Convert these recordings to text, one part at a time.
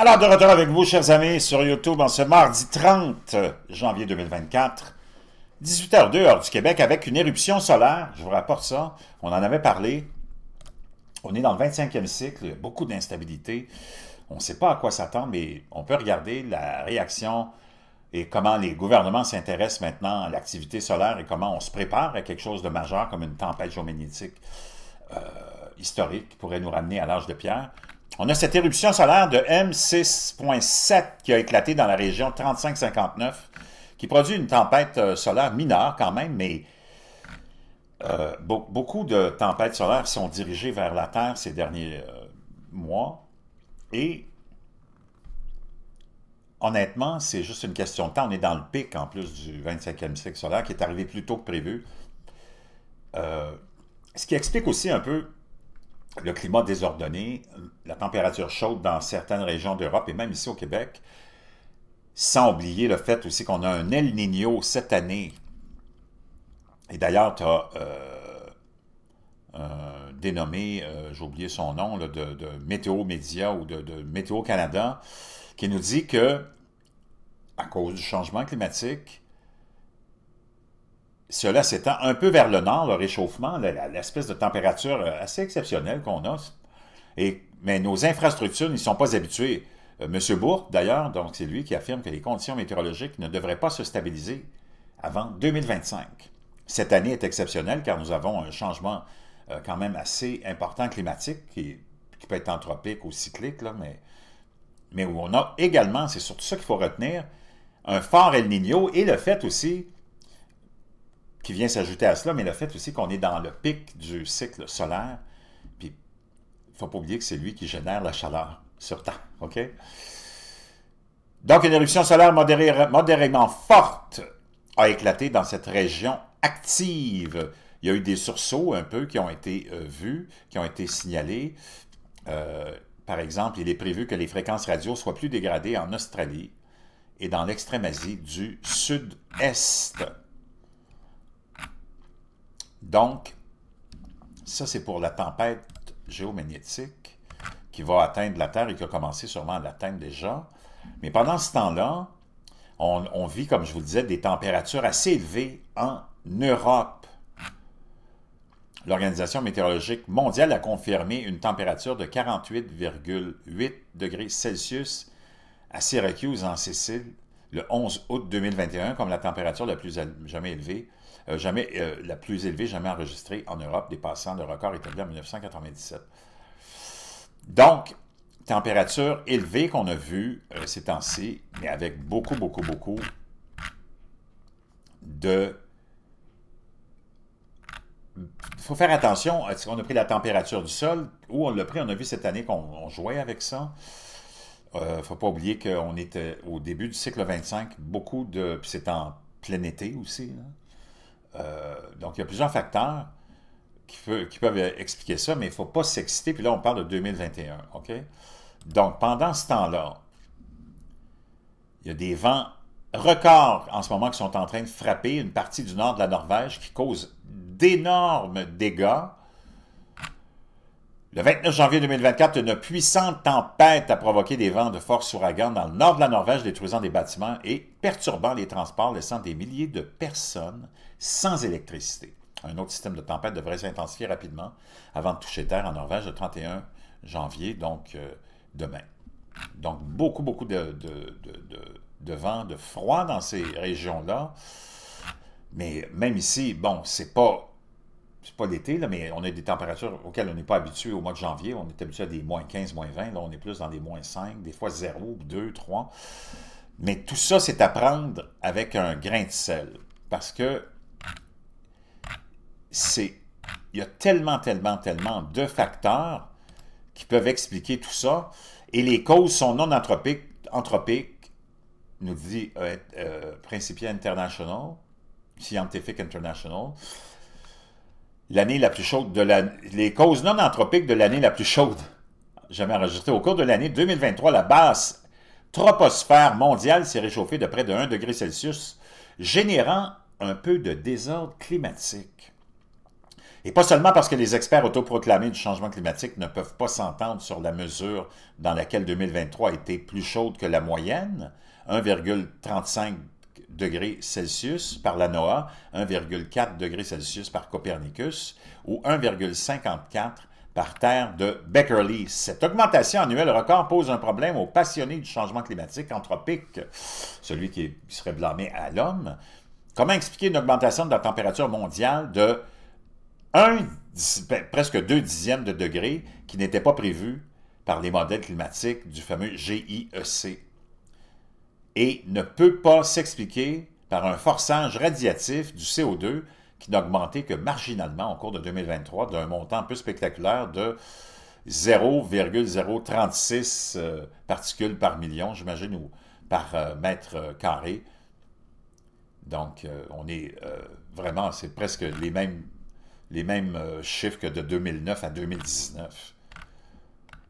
Alors, de retour avec vous, chers amis, sur YouTube en ce mardi 30 janvier 2024, 18h02, heure du Québec, avec une éruption solaire. Je vous rapporte ça. On en avait parlé. On est dans le 25e cycle, beaucoup d'instabilité. On ne sait pas à quoi tend, mais on peut regarder la réaction et comment les gouvernements s'intéressent maintenant à l'activité solaire et comment on se prépare à quelque chose de majeur comme une tempête géomagnétique euh, historique qui pourrait nous ramener à l'âge de pierre. On a cette éruption solaire de M6.7 qui a éclaté dans la région 3559, qui produit une tempête euh, solaire mineure quand même, mais euh, beaucoup de tempêtes solaires sont dirigées vers la Terre ces derniers euh, mois. Et honnêtement, c'est juste une question de temps. On est dans le pic en plus du 25e siècle solaire qui est arrivé plus tôt que prévu. ce qui explique aussi un peu le climat désordonné, la température chaude dans certaines régions d'Europe et même ici au Québec, sans oublier le fait aussi qu'on a un El Niño cette année. Et d'ailleurs, tu as euh, dénommé, euh, j'ai oublié son nom, de, Météo Média ou de, de, Météo Canada, qui nous dit que, à cause du changement climatique, cela s'étend un peu vers le nord, le réchauffement, l'espèce de température euh, assez exceptionnelle qu'on a. Et, mais nos infrastructures n'y sont pas habituées. Euh, Monsieur Bourque, d'ailleurs, donc c'est lui qui affirme que les conditions météorologiques ne devraient pas se stabiliser avant 2025. Cette année est exceptionnelle car nous avons un changement euh, quand même assez important climatique qui, peut être anthropique ou cyclique, mais, mais où on a également, c'est surtout ça qu'il faut retenir, un fort El Niño et le fait aussi qui vient s'ajouter à cela, mais le fait aussi qu'on est dans le pic du cycle solaire, puis il ne faut pas oublier que c'est lui qui génère la chaleur sur Terre, OK? Donc, une éruption solaire modérément forte a éclaté dans cette région active. Il y a eu des sursauts un peu qui ont été euh, vus, qui ont été signalés. Euh, par exemple, il est prévu que les fréquences radio soient plus dégradées en Australie et dans l'extrême Asie du sud-est. Donc, ça, c'est pour la tempête géomagnétique qui va atteindre la Terre et qui a commencé sûrement à l'atteindre déjà. Mais pendant ce temps-là, on, vit, comme je vous le disais, des températures assez élevées en Europe. L'Organisation météorologique mondiale a confirmé une température de 48,8 degrés Celsius à Syracuse, en Sicile, le 11 août 2021 comme la température la plus jamais élevée, euh, jamais, euh, la plus élevée jamais enregistrée en Europe, dépassant le record établi en 1997. Donc, température élevée qu'on a vue euh, ces temps-ci, mais avec beaucoup, beaucoup, beaucoup de... Il faut faire attention, à ce qu'on a pris la température du sol où on l'a pris, on a vu cette année qu'on jouait avec ça ne euh, faut pas oublier qu'on était au début du cycle 25, beaucoup de... Puis c'est en plein été aussi. Euh, donc, il y a plusieurs facteurs qui, peuvent expliquer ça, mais il ne faut pas s'exciter. Puis là, on parle de 2021, OK? Donc, pendant ce temps-là, il y a des vents records en ce moment qui sont en train de frapper une partie du nord de la Norvège qui cause d'énormes dégâts le 29 janvier 2024, une puissante tempête a provoqué des vents de force ouragan dans le nord de la Norvège, détruisant des bâtiments et perturbant les transports, laissant des milliers de personnes sans électricité. Un autre système de tempête devrait s'intensifier rapidement avant de toucher terre en Norvège le 31 janvier, donc euh, demain. Donc beaucoup, beaucoup de, de, de, vent, de froid dans ces régions-là. Mais même ici, bon, c'est pas c'est pas l'été, là, mais on a des températures auxquelles on n'est pas habitué au mois de janvier. On est habitué à des moins 15, moins 20. Là, on est plus dans des moins 5, des fois 0, 2, 3. Mais tout ça, c'est à prendre avec un grain de sel. Parce que c'est. Il y a tellement, tellement, tellement de facteurs qui peuvent expliquer tout ça. Et les causes sont non anthropiques, nous dit euh, euh, Principia International, Scientific International l'année la plus chaude de la... Les causes non anthropiques de l'année la plus chaude jamais enregistrée Au cours de l'année 2023, la basse troposphère mondiale s'est réchauffée de près de 1 degré Celsius, générant un peu de désordre climatique. Et pas seulement parce que les experts autoproclamés du changement climatique ne peuvent pas s'entendre sur la mesure dans laquelle 2023 a été plus chaude que la moyenne, 1,35 degrés Celsius par la NOAA, 1,4 degrés Celsius par Copernicus ou 1,54 par terre de Beckerley. Cette augmentation annuelle record pose un problème aux passionnés du changement climatique anthropique, celui qui serait blâmé à l'homme. Comment expliquer une augmentation de la température mondiale de ben, presque deux dixièmes de degré qui n'était pas prévue par les modèles climatiques du fameux GIEC et ne peut pas s'expliquer par un forçage radiatif du CO2 qui n'a augmenté que marginalement au cours de 2023 d'un montant peu spectaculaire de 0,036 euh, particules par million, j'imagine, ou par euh, mètre euh, carré. Donc, on est vraiment, c'est presque les mêmes, les mêmes chiffres que de 2009 à 2019.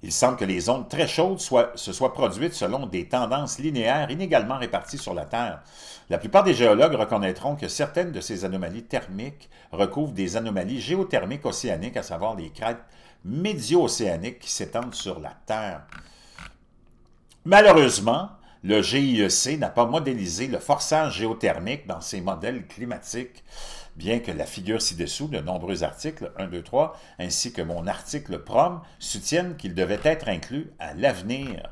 Il semble que les ondes très chaudes se soient produites selon des tendances linéaires inégalement réparties sur la Terre. La plupart des géologues reconnaîtront que certaines de ces anomalies thermiques recouvrent des anomalies géothermiques océaniques, à savoir les crêtes médio-océaniques qui s'étendent sur la Terre. Malheureusement, le GIEC n'a pas modélisé le forçage géothermique dans ses modèles climatiques, bien que la figure ci-dessous de nombreux articles 1, 2, 3, ainsi que mon article PROM soutiennent qu'il devait être inclus à l'avenir.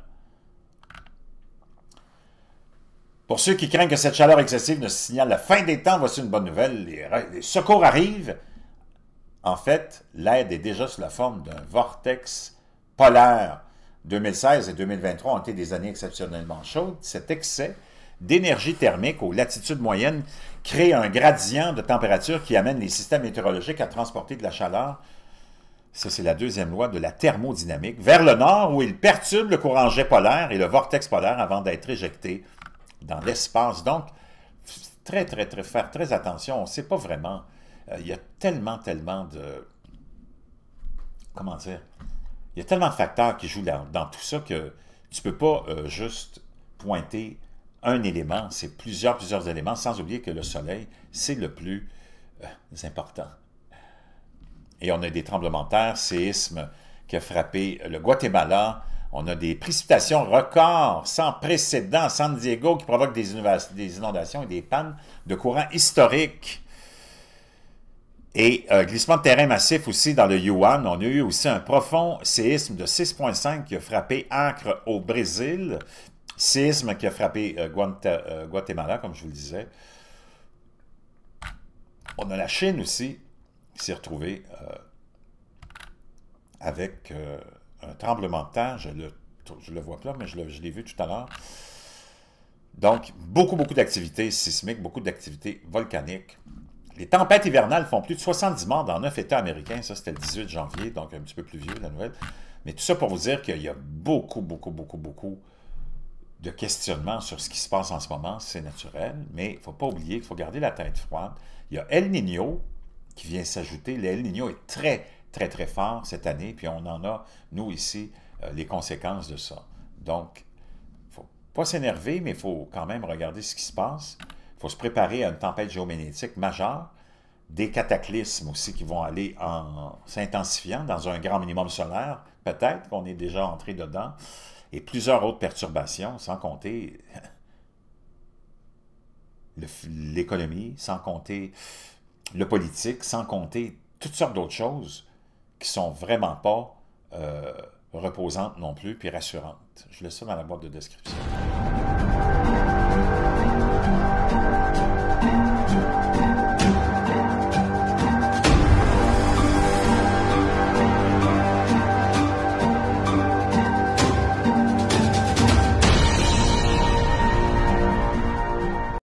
Pour ceux qui craignent que cette chaleur excessive ne signale la fin des temps, voici une bonne nouvelle. Les, les secours arrivent. En fait, l'aide est déjà sous la forme d'un vortex polaire 2016 et 2023 ont été des années exceptionnellement chaudes, cet excès d'énergie thermique aux latitudes moyennes crée un gradient de température qui amène les systèmes météorologiques à transporter de la chaleur. Ça, c'est la deuxième loi de la thermodynamique, vers le nord où il perturbe le courant jet polaire et le vortex polaire avant d'être éjecté dans l'espace. Donc, très, très, très, faire très attention. On ne sait pas vraiment. Euh, il y a tellement, tellement de. Comment dire il y a tellement de facteurs qui jouent dans, tout ça que tu ne peux pas euh, juste pointer un élément, c'est plusieurs, plusieurs éléments, sans oublier que le soleil, c'est le plus euh, important. Et on a des tremblements de terre, séismes qui a frappé le Guatemala, on a des précipitations records, sans précédent, San Diego, qui provoquent des, des inondations et des pannes de courant historiques. Et euh, glissement de terrain massif aussi dans le Yuan. On a eu aussi un profond séisme de 6,5 qui a frappé Acre au Brésil. Séisme qui a frappé euh, euh, Guatemala, comme je vous le disais. On a la Chine aussi qui s'est retrouvée avec un tremblement de terre. Je ne le vois pas, mais je l'ai vu tout à l'heure. Donc, beaucoup, beaucoup d'activités sismiques, beaucoup d'activités volcaniques. Les tempêtes hivernales font plus de 70 morts dans 9 États américains. Ça, c'était le 18 janvier, donc un petit peu plus vieux, la nouvelle. Mais tout ça pour vous dire qu'il y a beaucoup, beaucoup, beaucoup, beaucoup de questionnements sur ce qui se passe en ce moment. C'est naturel, mais il ne faut pas oublier qu'il faut garder la tête froide. Il y a El Niño qui vient s'ajouter. El Niño est très, très, très fort cette année, puis on en a, nous, ici, euh, les conséquences de ça. Donc, il ne faut pas s'énerver, mais il faut quand même regarder ce qui se passe. Il faut se préparer à une tempête géomagnétique majeure, des cataclysmes aussi qui vont aller en s'intensifiant dans un grand minimum solaire, peut-être qu'on est déjà entré dedans, et plusieurs autres perturbations, sans compter l'économie, sans compter le politique, sans compter toutes sortes d'autres choses qui ne sont vraiment pas euh, reposantes non plus, puis rassurantes. Je laisse ça dans la boîte de description.